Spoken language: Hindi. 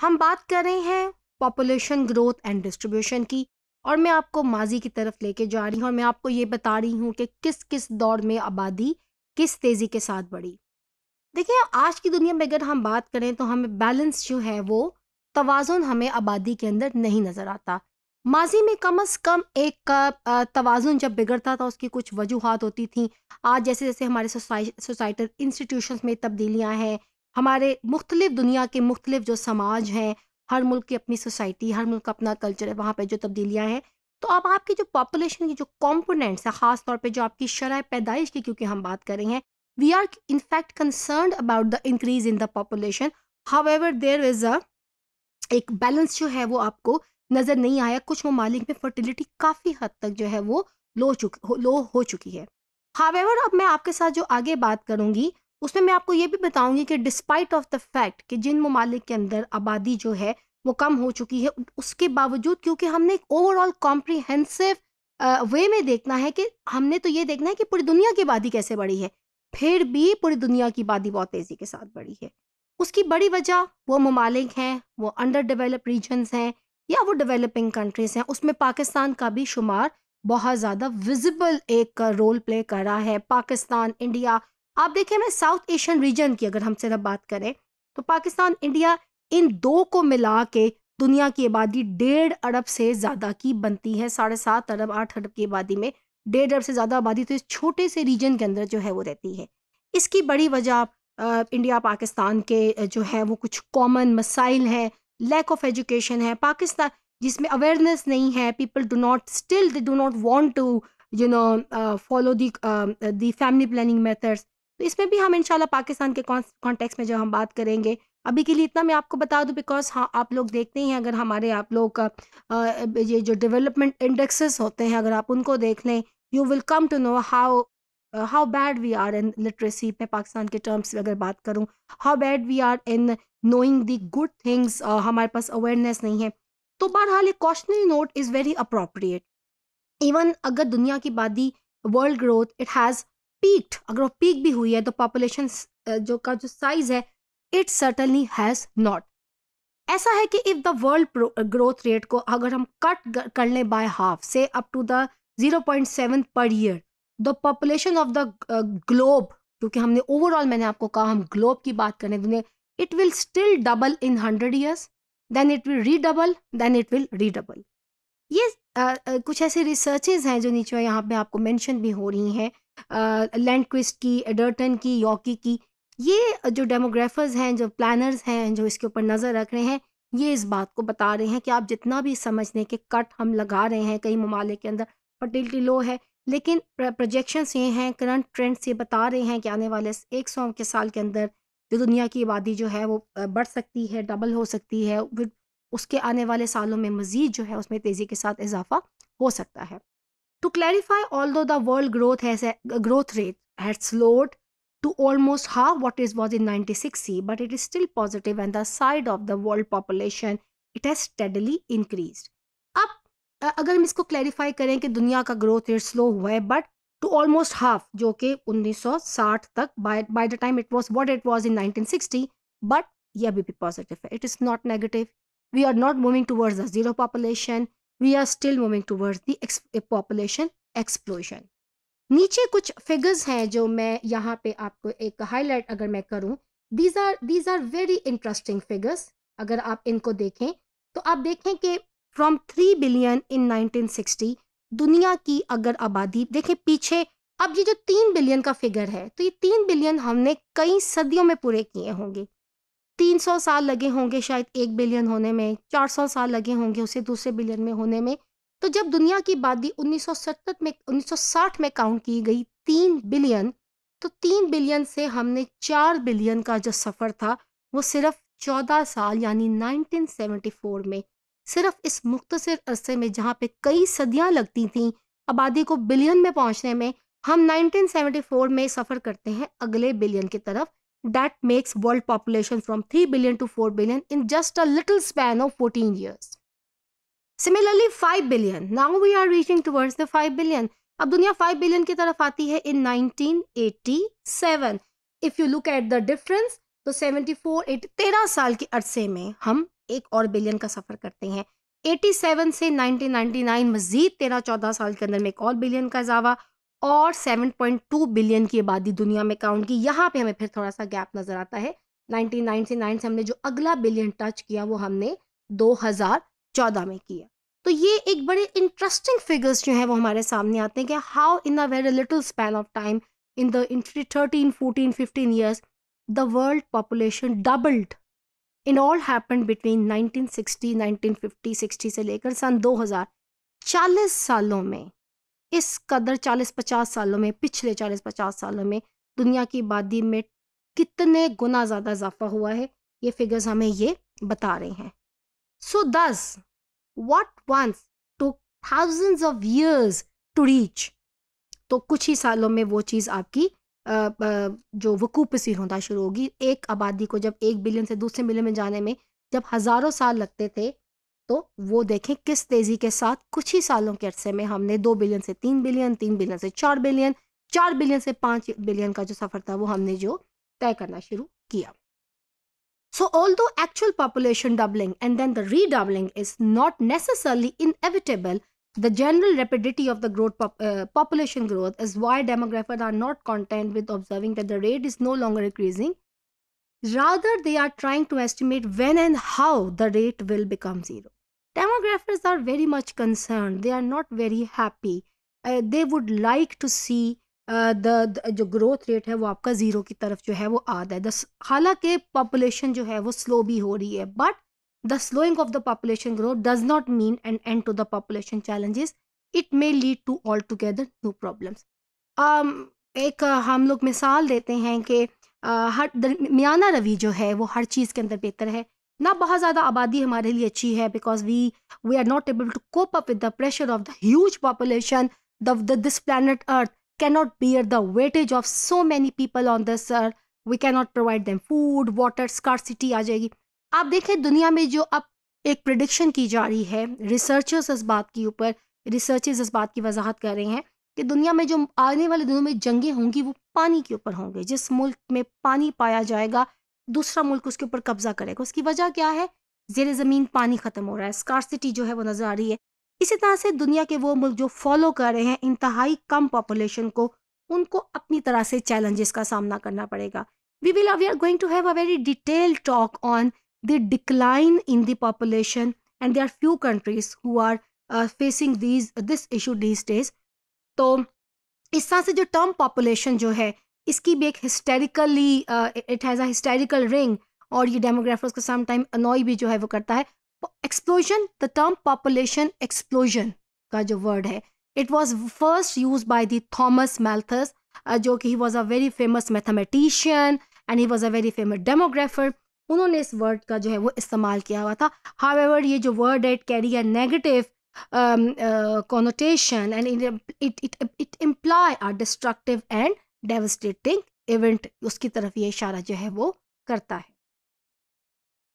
हम बात कर रहे हैं पॉपुलेशन ग्रोथ एंड डिस्ट्रीब्यूशन की और मैं आपको माजी की तरफ लेके जा रही हूँ और मैं आपको ये बता रही हूँ कि किस किस दौर में आबादी किस तेज़ी के साथ बढ़ी देखिए आज की दुनिया में अगर हम बात करें तो हमें बैलेंस जो है वो तोज़ुन हमें आबादी के अंदर नहीं नज़र आता माजी में कम अज़ कम एक तोज़ुन जब बिगड़ता था उसकी कुछ वजूहत होती थी आज जैसे जैसे हमारे सोसाइटल इंस्टीट्यूशन में तब्दीलियाँ हैं हमारे मुख्तलिफ दुनिया के मुख्तलिफ जो समाज हैं हर मुल्क की अपनी सोसाइटी हर मुल्क का अपना कल्चर है वहाँ पर जो तब्दीलियाँ हैं तो अब आपकी जो पॉपुलेशन की जो कॉम्पोनेंट्स हैं ख़ास तौर पर जो आपकी शराह पैदाइश की क्योंकि हम बात कर रहे हैं we are in fact concern about the increase in the population however there is a एक बैलेंस जो है वो आपको नज़र नहीं आया कुछ ममालिक में फर्टिलिटी काफ़ी हद तक जो है वो लो चुकी लो हो चुकी है हावेवर अब मैं आपके साथ जो आगे बात करूँगी उसमें मैं आपको ये भी बताऊंगी कि डिस्पाइट ऑफ द फैक्ट कि जिन ममालिक के अंदर आबादी जो है वो कम हो चुकी है उसके बावजूद क्योंकि हमने एक ओवरऑल कॉम्प्रिहेंसिव वे में देखना है कि हमने तो ये देखना है कि पूरी दुनिया की आबादी कैसे बढ़ी है फिर भी पूरी दुनिया की आबादी बहुत तेज़ी के साथ बढ़ी है उसकी बड़ी वजह वो ममालिक हैं वो अंडर डेवलप रीजन्स हैं या वो डेवलपिंग कंट्रीज़ हैं उसमें पाकिस्तान का भी शुमार बहुत ज़्यादा विजिबल एक रोल प्ले कर रहा है पाकिस्तान इंडिया आप देखिए मैं साउथ एशियन रीजन की अगर हम सिर्फ बात करें तो पाकिस्तान इंडिया इन दो को मिला के दुनिया की आबादी डेढ़ अरब से ज़्यादा की बनती है साढ़े सात अरब आठ अरब की आबादी में डेढ़ अरब से ज़्यादा आबादी तो इस छोटे से रीजन के अंदर जो है वो रहती है इसकी बड़ी वजह इंडिया पाकिस्तान के जो है वो कुछ कॉमन मसाइल हैं लैक ऑफ एजुकेशन है पाकिस्तान जिसमें अवेयरनेस नहीं है people do not still they do not want to you know follow दैमिली दी फैमिली प्लानिंग मेथड्स तो इसमें भी हम इनशाला पाकिस्तान के कॉन्टेक्स्ट में जब हम बात करेंगे अभी के लिए इतना मैं आपको बता दूं बिकॉज हाँ आप लोग देखते ही हैं अगर हमारे आप लोग का ये जो डेवलपमेंट इंडेक्सेस होते हैं अगर आप उनको देख लें you will come to know how how bad we are in literacy मैं पाकिस्तान के टर्म्स में अगर बात करूँ how bad we are in knowing the good things हमारे पास अवेयरनेस नहीं है तो बहरहाल एक cautionary note is very appropriate even अगर दुनिया की बादी world growth it has peaked अगर वो पीक भी हुई है तो पॉपुलेशन जो का जो साइज है इट सर्टनली हैज़ नॉट ऐसा है कि if the world growth rate को अगर हम कट कर लें बाय हाफ से up to the 0.7 per year the population of the globe क्योंकि हमने ओवरऑल मैंने आपको कहा हम ग्लोब की बात करें दुनिया it will still double in hundred years then it will redouble then it will redouble ये uh, uh, कुछ ऐसे रिसर्चेज हैं जो नीचे यहाँ पे आपको मेंशन भी हो रही हैं लैंडक्विस्ट क्विस्ट की एडर्टन की यॉकी की ये जो डेमोग्राफर्स हैं जो प्लानर्स हैं जो इसके ऊपर नज़र रख रहे हैं ये इस बात को बता रहे हैं कि आप जितना भी समझ लें कि कट हम लगा रहे हैं कई ममालिक के अंदर फर्टिलिटी लो है लेकिन प्रोजेक्शंस ये हैं करंट ट्रेंड्स ये बता रहे हैं कि आने वाले एक सौ के साल के अंदर जो दुनिया की आबादी जो है वो बढ़ सकती है डबल हो सकती है उसके आने वाले सालों में मज़ीद जो है उसमें तेज़ी के साथ इजाफा हो सकता है To clarify, although the world growth has a, uh, growth rate had slowed to almost half what it was in 1960, but it is still positive and the side of the world population it has steadily increased. Up, अगर हम इसको क्लैरिफाई करें कि दुनिया का ग्रोथ रेट स्लो हुआ है बट टू ऑलमोस्ट हाफ जो कि 1960 तक by by the time it was what it was in 1960 but ये अभी भी पॉजिटिव है it is not negative we are not moving towards the zero population we are still moving towards the population explosion नीचे कुछ फिगर्स हैं जो मैं यहाँ पे आपको एक हाईलाइट अगर मैं करूँ these are these are very interesting figures अगर आप इनको देखें तो आप देखें कि फ्रॉम थ्री बिलियन इन 1960 दुनिया की अगर आबादी देखें पीछे अब ये जो तीन बिलियन का फिगर है तो ये तीन बिलियन हमने कई सदियों में पूरे किए होंगे तीन सौ साल लगे होंगे शायद एक बिलियन होने में चार सौ साल लगे होंगे उसे दूसरे बिलियन में होने में तो जब दुनिया की आबादी सत्तर में साठ में काउंट की गई तीन बिलियन तो तीन बिलियन से हमने चार बिलियन का जो सफ़र था वो सिर्फ चौदह साल यानी 1974 में सिर्फ इस मुख्तसर अरसे में जहाँ पे कई सदियाँ लगती थीं आबादी को बिलियन में पहुँचने में हम 1974 में सफ़र करते हैं अगले बिलियन की तरफ that makes world population from 3 billion to 4 billion in just a little span of 14 years. Similarly, 5 billion. Now we are reaching towards the 5 billion. अब दुनिया 5 बिलियन की तरफ आती है in 1987. If you look at the difference तो 74, 80, 13 साल के अरसे में हम एक और बिलियन का सफ़र करते हैं 87 से 1999 मज़ीद 13-14 साल के अंदर में एक और बिलियन का इजावा और 7.2 बिलियन की आबादी दुनिया में काउंट की यहाँ पे हमें फिर थोड़ा सा गैप नज़र आता है 1999 से हमने जो अगला बिलियन टच किया वो हमने 2014 में किया तो ये एक बड़े इंटरेस्टिंग फिगर्स जो हैं वो हमारे सामने आते हैं कि how in a very little span of time in thirteen thirteen fourteen fifteen years the world population doubled in all happen between 1960 1950 60 से लेकर सन 2000 40 सालों में इस कदर 40-50 सालों में पिछले 40-50 सालों में दुनिया की आबादी में कितने गुना ज़्यादा इजाफा हुआ है ये फिगर्स हमें ये बता रहे हैं so this what once two thousand of years to reach तो कुछ ही सालों में वो चीज़ आपकी जो वकूप सी होना शुरू होगी एक आबादी को जब एक बिलियन से दूसरे बिलियन में जाने में जब हज़ारों साल लगते थे तो वो देखें किस तेजी के साथ कुछ ही सालों के अरसे में हमने दो बिलियन से तीन बिलियन तीन बिलियन से चार बिलियन चार बिलियन से पांच बिलियन का जो सफर था वो हमने जो तय करना शुरू किया so although actual population doubling and then the redoubling is not necessarily inevitable the general rapidity of the growth population growth is why demographer are not content with observing the rate is no longer increasing rather they are trying to estimate when and how the rate will become zero Demographers are very much concerned. They are not very happy. Uh, they would like to see the uh, जो ग्रोथ रेट है वो आपका ज़ीरो की तरफ जो है वो आता है दस हालांकि पॉपुलेशन जो है वो स्लो भी हो रही है but the slowing of the population growth does not mean end end to the population challenges it may lead to altogether new problems एक uh, हम लोग मिसाल देते हैं कि uh, हर मियाना रवि जो है वो हर चीज़ के अंदर बेहतर है ना बहुत ज़्यादा आबादी हमारे लिए अच्छी है because we we are not able to cope up with the pressure of the huge population the this planet Earth cannot bear the weightage of so many people on this earth we cannot provide them food water scarcity आ जाएगी आप देखें दुनिया में जो अब एक प्रडिक्शन की जा रही है रिसर्चर्स इस बात के ऊपर रिसर्चर्स इस बात की वजाहत कर रहे हैं कि दुनिया में जो आने वाले दिनों में जंगें होंगी वो पानी के ऊपर होंगे जिस मुल्क में पानी पाया जाएगा दूसरा मुल्क उसके ऊपर कब्जा करेगा उसकी वजह क्या है जेर ज़मीन पानी ख़त्म हो रहा है स्कॉसिटी जो है वो नज़र आ रही है इसी तरह से दुनिया के वो मुल्क जो फॉलो कर रहे हैं इंतहाई कम पॉपुलेशन को उनको अपनी तरह से चैलेंजेस का सामना करना पड़ेगा we will we are going to have a very detail talk on the decline in the population and they are few countries who are facing this issue these days तो इस तरह से जो टर्म पॉपुलेशन जो है इसकी भी एक hysterically it has a hysterical ring और ये डेमोग्राफर्स को सम टाइम अनॉय भी जो है वो करता है explosion the term population explosion का जो वर्ड है it was first use by the Thomas Malthus जो कि he was a very famous mathematician and he was a very famous demographer उन्होंने इस वर्ड का जो है वो इस्तेमाल किया हुआ था हावेवर ये जो वर्ड है it carry a negative connotation and it it it imply are destructive and devastating event उसकी तरफ ये इशारा जो है वो करता है